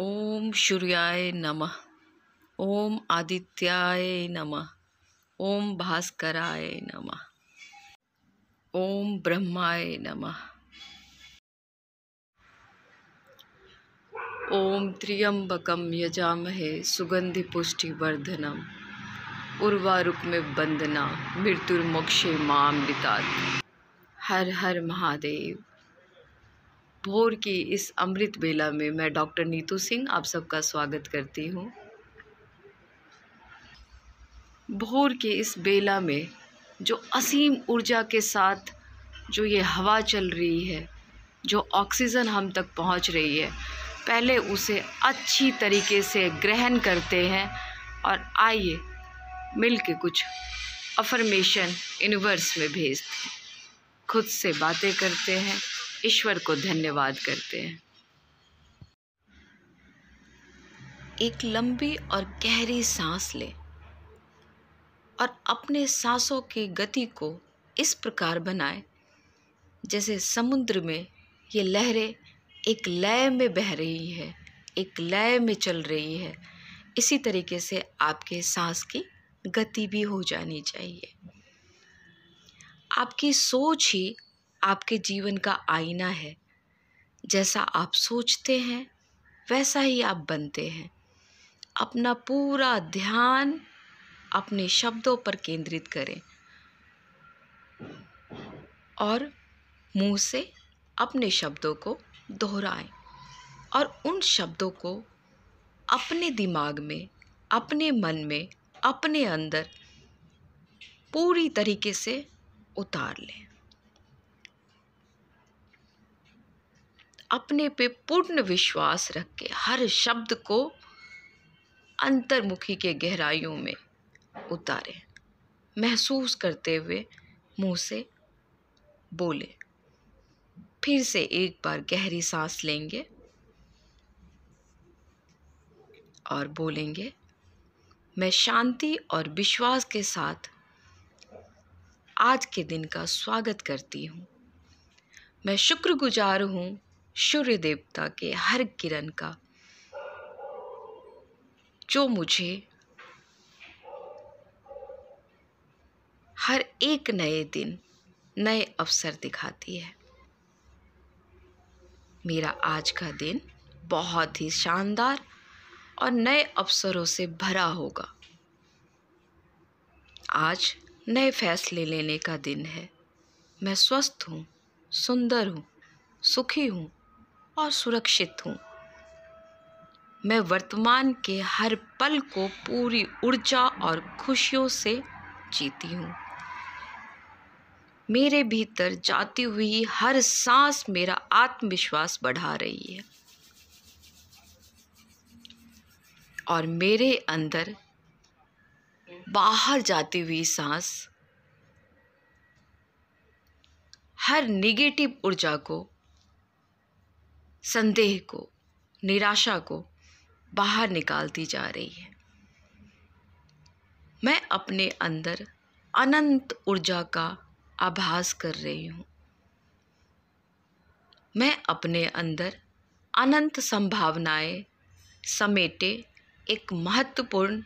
ओम सूर्याय नमः ओम आदित्याय नमः ओम भास्कराय नमः ओम ब्रह्माय नमः ओम त्र्यंबकम यजामहे सुगंधि पुष्टिवर्धनम उर्वारुक में वंदना मृत्युर्मोक्षे मामृता हर हर महादेव भोर की इस अमृत बेला में मैं डॉक्टर नीतू सिंह आप सबका स्वागत करती हूँ भोर के इस बेला में जो असीम ऊर्जा के साथ जो ये हवा चल रही है जो ऑक्सीजन हम तक पहुँच रही है पहले उसे अच्छी तरीके से ग्रहण करते हैं और आइए मिल के कुछ अफर्मेशन यूनिवर्स में भेजते हैं खुद से बातें करते हैं ईश्वर को धन्यवाद करते हैं एक लंबी और गहरी सांस लें और अपने सांसों की गति को इस प्रकार बनाएं जैसे समुद्र में ये लहरें एक लय में बह रही है एक लय में चल रही है इसी तरीके से आपके सांस की गति भी हो जानी चाहिए आपकी सोच ही आपके जीवन का आईना है जैसा आप सोचते हैं वैसा ही आप बनते हैं अपना पूरा ध्यान अपने शब्दों पर केंद्रित करें और मुंह से अपने शब्दों को दोहराएं और उन शब्दों को अपने दिमाग में अपने मन में अपने अंदर पूरी तरीके से उतार लें अपने पे पूर्ण विश्वास रख के हर शब्द को अंतर्मुखी के गहराइयों में उतारें महसूस करते हुए मुंह से बोले फिर से एक बार गहरी सांस लेंगे और बोलेंगे मैं शांति और विश्वास के साथ आज के दिन का स्वागत करती हूँ मैं शुक्रगुजार हूँ सूर्य देवता के हर किरण का जो मुझे हर एक नए दिन नए अवसर दिखाती है मेरा आज का दिन बहुत ही शानदार और नए अवसरों से भरा होगा आज नए फैसले लेने का दिन है मैं स्वस्थ हूँ सुंदर हूँ सुखी हूँ और सुरक्षित हूँ मैं वर्तमान के हर पल को पूरी ऊर्जा और खुशियों से जीती हूँ मेरे भीतर जाती हुई हर सांस मेरा आत्मविश्वास बढ़ा रही है और मेरे अंदर बाहर जाती हुई सांस हर नेगेटिव ऊर्जा को संदेह को निराशा को बाहर निकालती जा रही है मैं अपने अंदर अनंत ऊर्जा का आभास कर रही हूँ मैं अपने अंदर अनंत संभावनाएं समेटे एक महत्वपूर्ण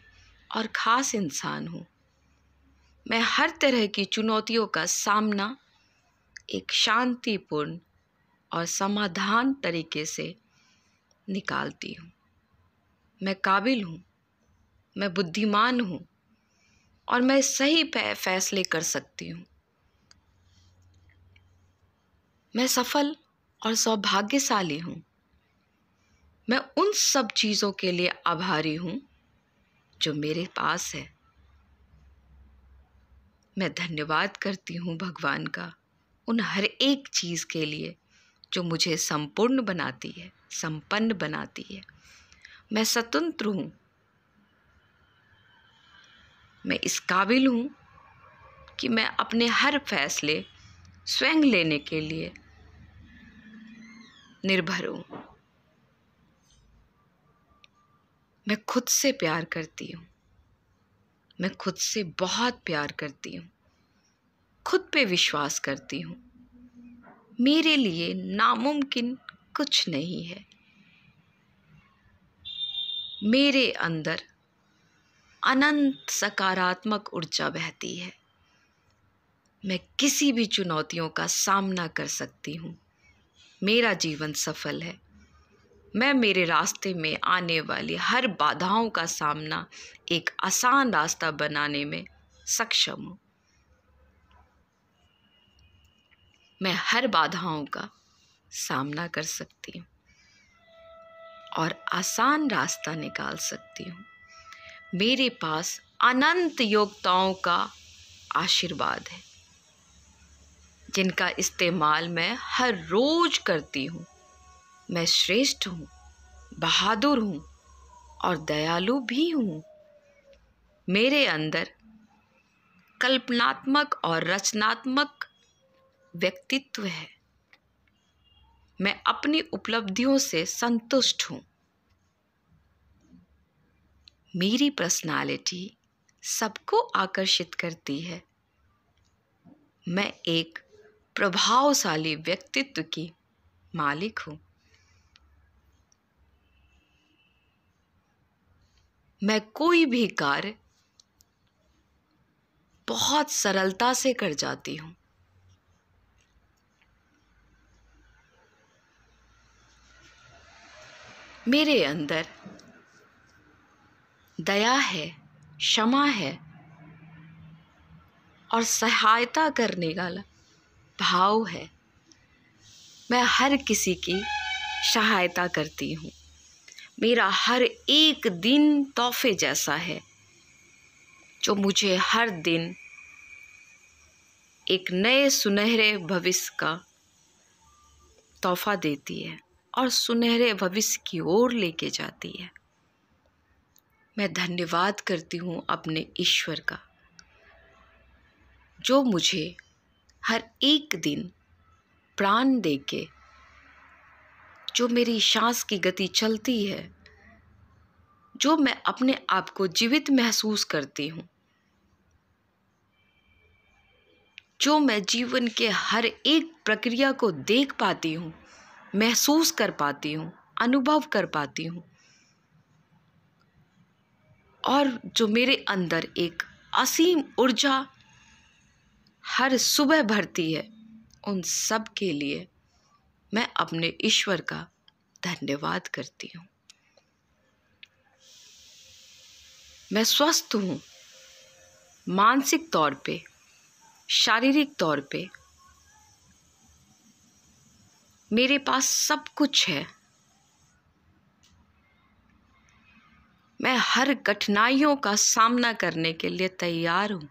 और ख़ास इंसान हूँ मैं हर तरह की चुनौतियों का सामना एक शांतिपूर्ण और समाधान तरीके से निकालती हूँ मैं काबिल हूँ मैं बुद्धिमान हूँ और मैं सही फैसले कर सकती हूँ मैं सफल और सौभाग्यशाली हूँ मैं उन सब चीज़ों के लिए आभारी हूँ जो मेरे पास है मैं धन्यवाद करती हूँ भगवान का उन हर एक चीज़ के लिए जो मुझे संपूर्ण बनाती है संपन्न बनाती है मैं स्वतंत्र हूँ मैं इस काबिल हूँ कि मैं अपने हर फैसले स्वयं लेने के लिए निर्भर हूँ मैं खुद से प्यार करती हूँ मैं खुद से बहुत प्यार करती हूँ खुद पे विश्वास करती हूँ मेरे लिए नामुमकिन कुछ नहीं है मेरे अंदर अनंत सकारात्मक ऊर्जा बहती है मैं किसी भी चुनौतियों का सामना कर सकती हूँ मेरा जीवन सफल है मैं मेरे रास्ते में आने वाली हर बाधाओं का सामना एक आसान रास्ता बनाने में सक्षम हूँ मैं हर बाधाओं का सामना कर सकती हूँ और आसान रास्ता निकाल सकती हूँ मेरे पास अनंत योग्यताओं का आशीर्वाद है जिनका इस्तेमाल मैं हर रोज करती हूँ मैं श्रेष्ठ हूँ बहादुर हूँ और दयालु भी हूँ मेरे अंदर कल्पनात्मक और रचनात्मक व्यक्तित्व है मैं अपनी उपलब्धियों से संतुष्ट हूँ मेरी पर्सनालिटी सबको आकर्षित करती है मैं एक प्रभावशाली व्यक्तित्व की मालिक हूँ मैं कोई भी कार्य बहुत सरलता से कर जाती हूँ मेरे अंदर दया है क्षमा है और सहायता करने का भाव है मैं हर किसी की सहायता करती हूँ मेरा हर एक दिन तोहफे जैसा है जो मुझे हर दिन एक नए सुनहरे भविष्य का तोहफा देती है और सुनहरे भविष्य की ओर लेके जाती है मैं धन्यवाद करती हूँ अपने ईश्वर का जो मुझे हर एक दिन प्राण दे के जो मेरी सांस की गति चलती है जो मैं अपने आप को जीवित महसूस करती हूँ जो मैं जीवन के हर एक प्रक्रिया को देख पाती हूँ महसूस कर पाती हूँ अनुभव कर पाती हूँ और जो मेरे अंदर एक असीम ऊर्जा हर सुबह भरती है उन सब के लिए मैं अपने ईश्वर का धन्यवाद करती हूँ मैं स्वस्थ हूँ मानसिक तौर पे शारीरिक तौर पे मेरे पास सब कुछ है मैं हर कठिनाइयों का सामना करने के लिए तैयार हूं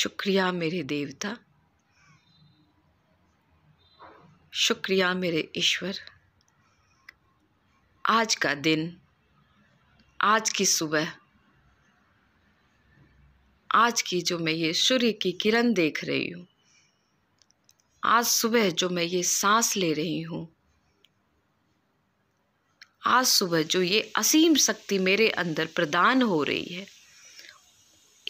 शुक्रिया मेरे देवता शुक्रिया मेरे ईश्वर आज का दिन आज की सुबह आज की जो मैं ये सूर्य की किरण देख रही हूँ आज सुबह जो मैं ये सांस ले रही हूँ आज सुबह जो ये असीम शक्ति मेरे अंदर प्रदान हो रही है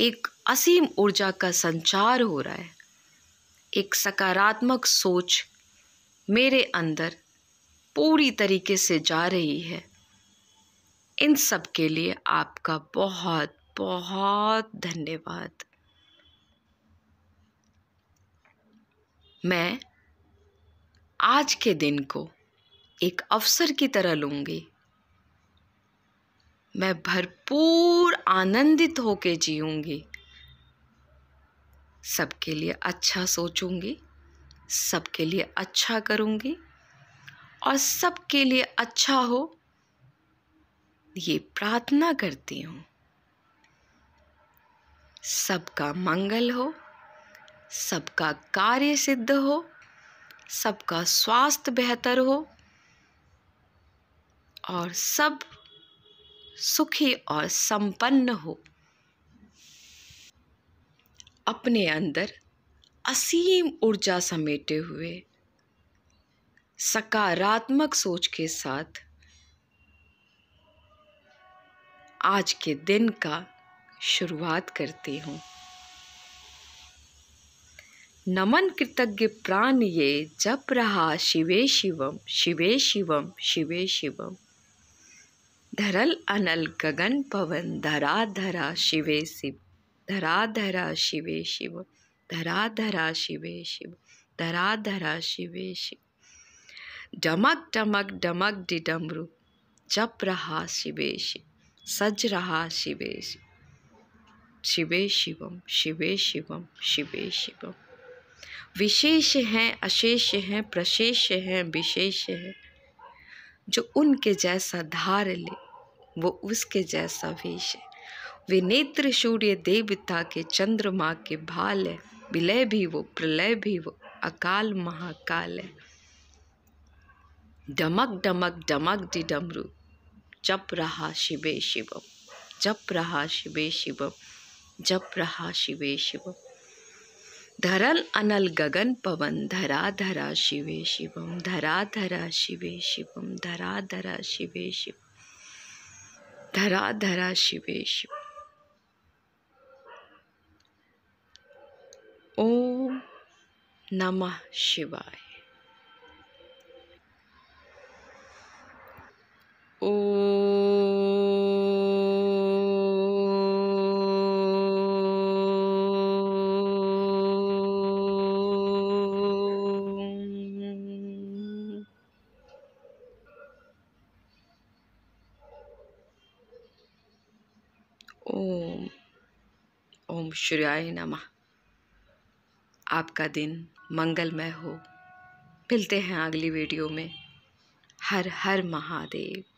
एक असीम ऊर्जा का संचार हो रहा है एक सकारात्मक सोच मेरे अंदर पूरी तरीके से जा रही है इन सब के लिए आपका बहुत बहुत धन्यवाद मैं आज के दिन को एक अवसर की तरह लूंगी मैं भरपूर आनंदित होके जीऊंगी सबके लिए अच्छा सोचूंगी सबके लिए अच्छा करूंगी और सबके लिए अच्छा हो ये प्रार्थना करती हूँ सबका मंगल हो सबका कार्य सिद्ध हो सबका स्वास्थ्य बेहतर हो और सब सुखी और संपन्न हो अपने अंदर असीम ऊर्जा समेटे हुए सकारात्मक सोच के साथ आज के दिन का शुरुआत करती हूँ नमन कृतज्ञ प्राण ये जप रहा शिवे शिवम शिवे शिवम शिवे शिवम धरल अनल गगन पवन धरा धरा शिवे शिव धरा धरा शिवे शिव धरा धरा शिवे शिव धरा धरा शिवे शिव डमक डमक डमक डिडमरु जप रहा शिवे शिव सज रहा शिवे शिव शिवे शिवम शिवे शिवम शिवे शिवम विशेष हैं अशेष हैं प्रशेष हैं विशेष हैं जो उनके जैसा धार ले वो उसके जैसा वेश है वे नेत्र सूर्य देवता के चंद्रमा के भाल है विलय भी वो प्रलय भी वो अकाल महाकाल है डमक डमक डमक डमरू जप रहा शिवे शिवम जप रहा शिवे शिवम जप रहा शिवे शिव धरल अनल गगन पवन धरा धरा शिवे शिवम धरा धरा शिवे शिवम धरा धरा शिवे शिव धरा धरा शिवे शिव ओम नमः शिवाय ओम ओम श्रेय नमः आपका दिन मंगलमय हो मिलते हैं अगली वीडियो में हर हर महादेव